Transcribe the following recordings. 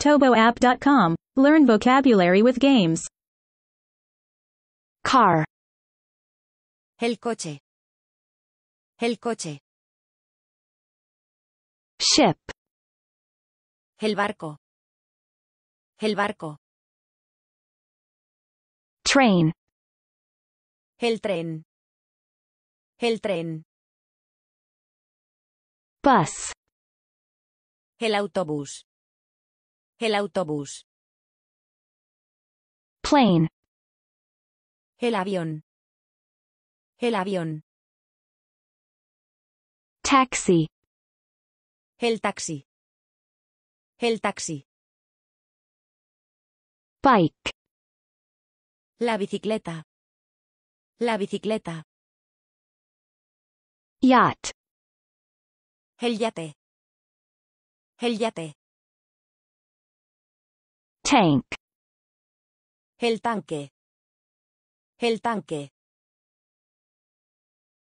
ToboApp.com. Learn vocabulary with games. Car. El coche. El coche. Ship. El barco. El barco. Train. El tren. El tren. Bus. El autobús. El autobús. Plane. El avión. El avión. Taxi. El taxi. El taxi. Bike. La bicicleta. La bicicleta. Yacht. El yate. El yate. Tank. El tanque. El tanque.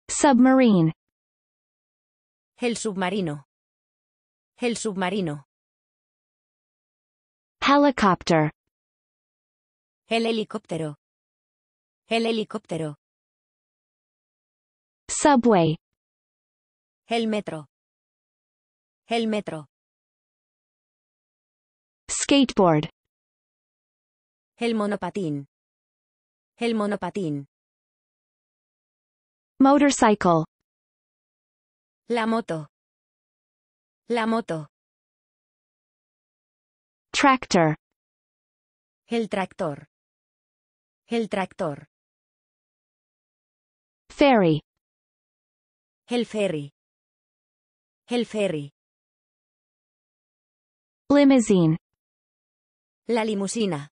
Submarine. El submarino. El submarino. Helicopter. El helicóptero. El helicóptero. Subway. El metro. El metro. Skateboard. El monopatín. El monopatín. Motorcycle. La moto. La moto. Tractor. El tractor. El tractor. Ferry. El ferry. El ferry. Limousine. La limusina.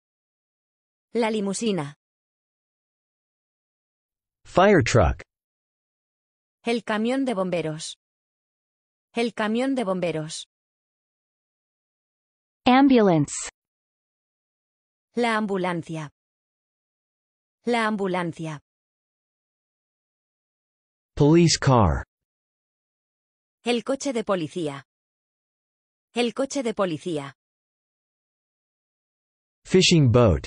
La limusina. Fire truck. El camión de bomberos. El camión de bomberos. Ambulance. La ambulancia. La ambulancia. Police car. El coche de policía. El coche de policía. Fishing boat.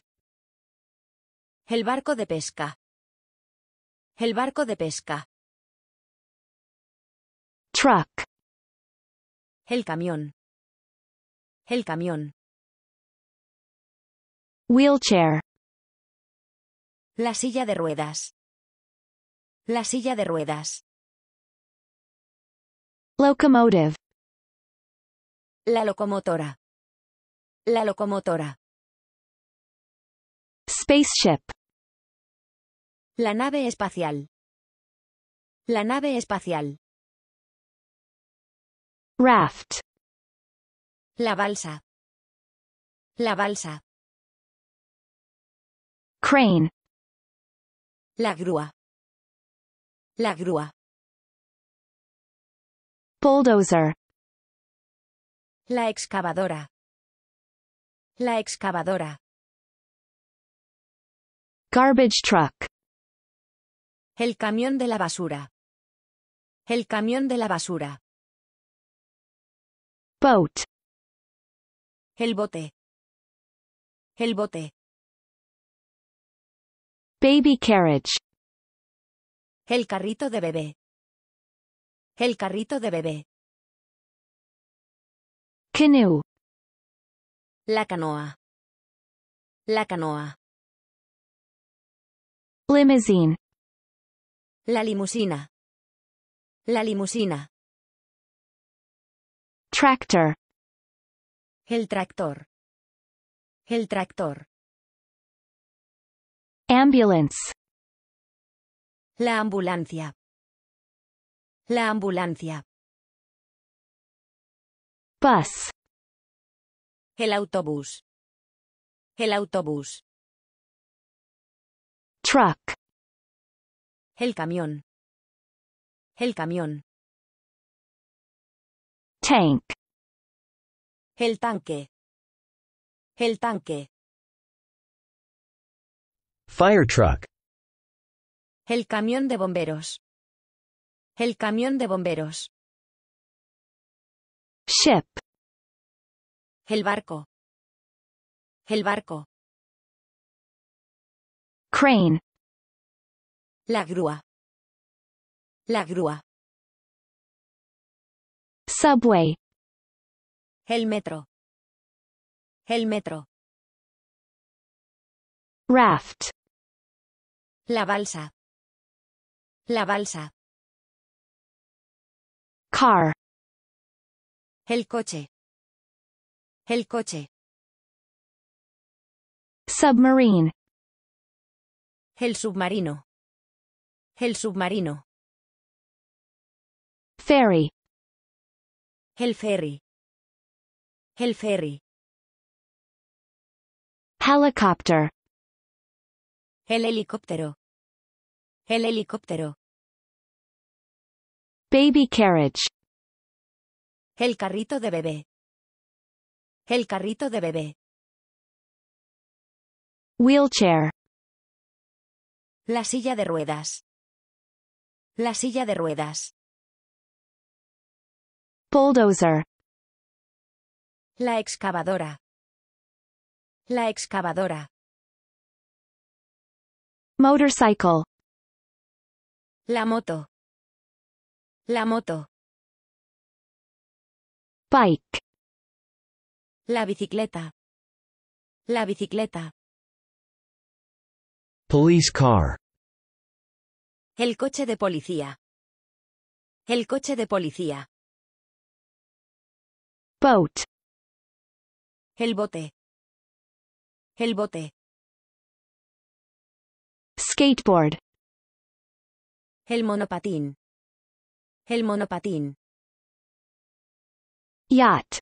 El barco de pesca. El barco de pesca. Truck. El camión. El camión. Wheelchair. La silla de ruedas. La silla de ruedas. Locomotive. La locomotora. La locomotora. Spaceship. La nave espacial. La nave espacial. Raft. La balsa. La balsa. Crane. La grúa. La grúa. Bulldozer. La excavadora. La excavadora. Garbage truck. El camión de la basura. El camión de la basura. Boat. El bote. El bote. Baby carriage. El carrito de bebé. El carrito de bebé. Canoe. La canoa. La canoa. Limousine. La limusina. La limusina. Tractor. El tractor. El tractor. Ambulance. La ambulancia. La ambulancia. Bus. El autobús. El autobús. Truck. El camión. El camión. Tank. El tanque. El tanque. Fire truck. El camión de bomberos. El camión de bomberos. Ship. El barco. El barco. Crane. La grúa. La grúa. Subway. El metro. El metro. Raft. La balsa. La balsa. Car. El coche. El coche. Submarine. El submarino. El submarino. Ferry. El ferry. El ferry. Helicopter. El helicóptero. El helicóptero. Baby carriage. El carrito de bebé. El carrito de bebé. Wheelchair. La silla de ruedas. La silla de ruedas. Bulldozer. La excavadora. La excavadora. Motorcycle. La moto. La moto. Bike. La bicicleta. La bicicleta. Police car. El coche de policía. El coche de policía. Boat. El bote. El bote. Skateboard. El monopatín. El monopatín. Yacht.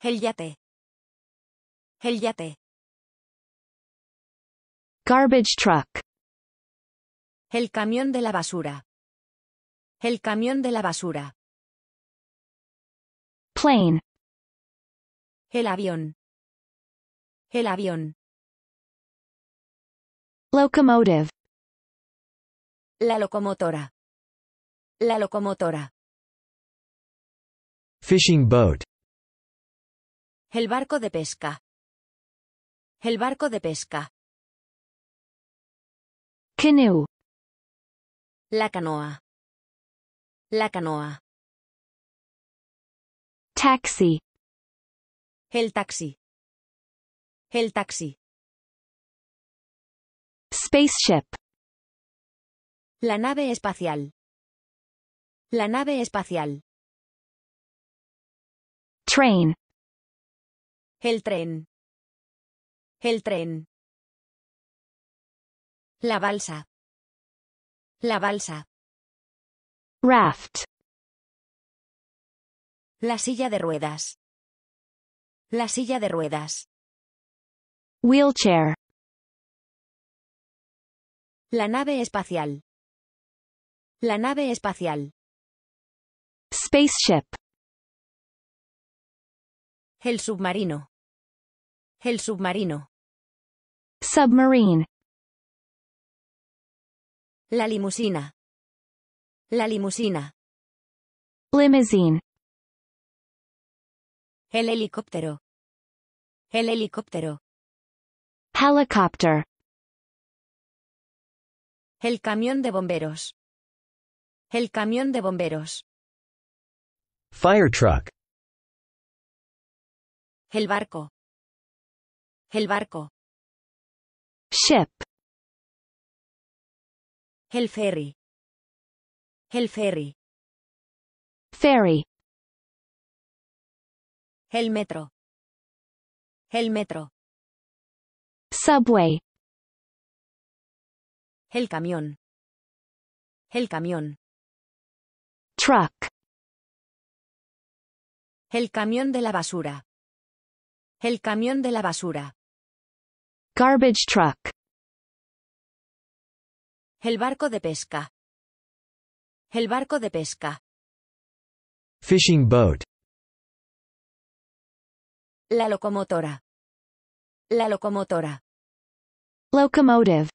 El yate. El yate. Garbage truck. El camión de la basura. El camión de la basura. Plane. El avión. El avión. Locomotive. La locomotora. La locomotora. Fishing boat. El barco de pesca. El barco de pesca. Canoe. La canoa. La canoa. Taxi. El taxi. El taxi. Spaceship. La nave espacial. La nave espacial. Train. El tren. El tren. La balsa. La balsa. Raft. La silla de ruedas. La silla de ruedas. Wheelchair. La nave espacial. La nave espacial. Spaceship. El submarino. El submarino. Submarine. La limusina. La limusina. Limousine. El helicóptero. El helicóptero. Helicopter. El camión de bomberos. El camión de bomberos. Fire truck. El barco. El barco. Ship. El ferry. El ferry. Ferry. El metro. El metro. Subway. El camión. El camión. Truck. El camión de la basura. El camión de la basura. Garbage truck. El barco de pesca. El barco de pesca. Fishing boat. La locomotora. La locomotora. Locomotive.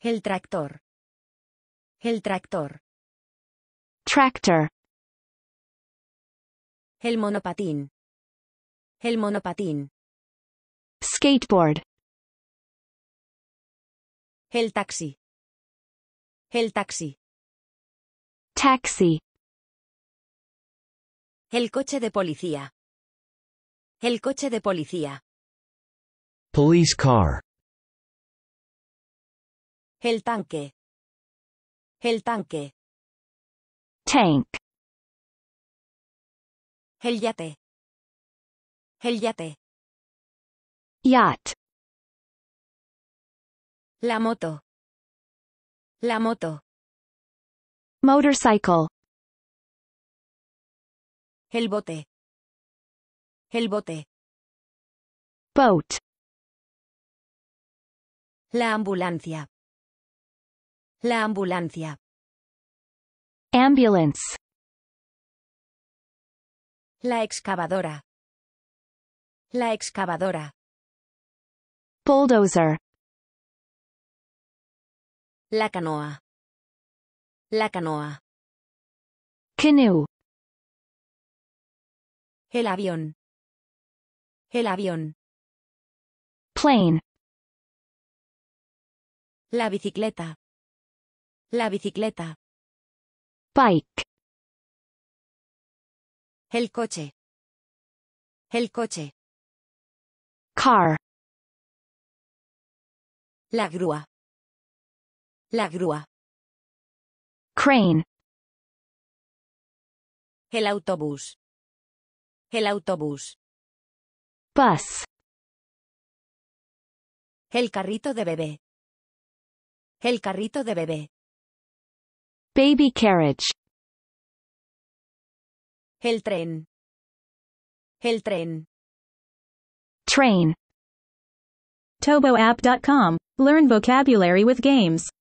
El tractor. El tractor. Tractor. El monopatín. El monopatín. Skateboard. El taxi. El taxi. Taxi. El coche de policía. El coche de policía. Police car. El tanque. El tanque. Tank. El yate. El yate. Yacht. La moto. La moto. Motorcycle. El bote. El bote. Boat. La ambulancia. La ambulancia. Ambulance. La excavadora. La excavadora. Bulldozer. La canoa. La canoa. Canoe. El avión. El avión. Plane. La bicicleta. La bicicleta. Bike. El coche. El coche. Car. La grúa. La grúa. Crane. El autobús. El autobús. Bus. El carrito de bebé. El carrito de bebé. Baby carriage. El tren. El tren. Train. ToboApp.com. Learn vocabulary with games.